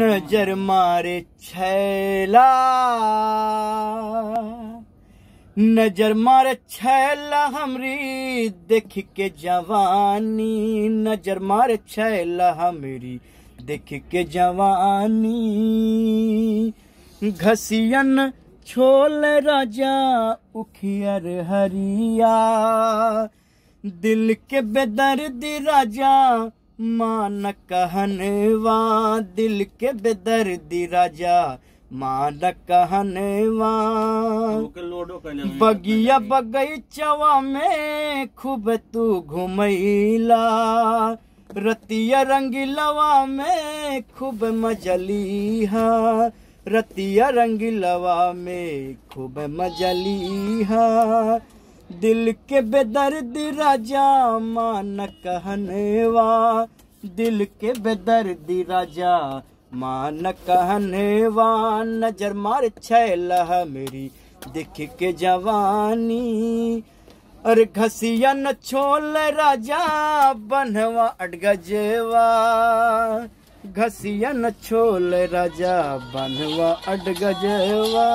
नजर मारे छैला नजर मारे छैला हमरी देख के जवानी नजर मारे छैला हमरी देख के जवानी घसियन छोल राजा उखियर हरिया दिल के बेदर्दी राजा मान वा दिल के बेदर्दी राजा मान वा बगिया बगीचवा में खूब तू घुमला रतिया रंगीलवा में खूब मजली हा रतिया रंगीलवा में खूब मजली हा दिल के बेदर्द राजा मान कहनेवा दिल के बेदर्द राजा मान कहनेवा नजर मार छह मेरी दिख के जवानी अरे घसिया न छोल राजा बनवा अडगजेवा घसिया न छोल राजा बनवा अडगजेवा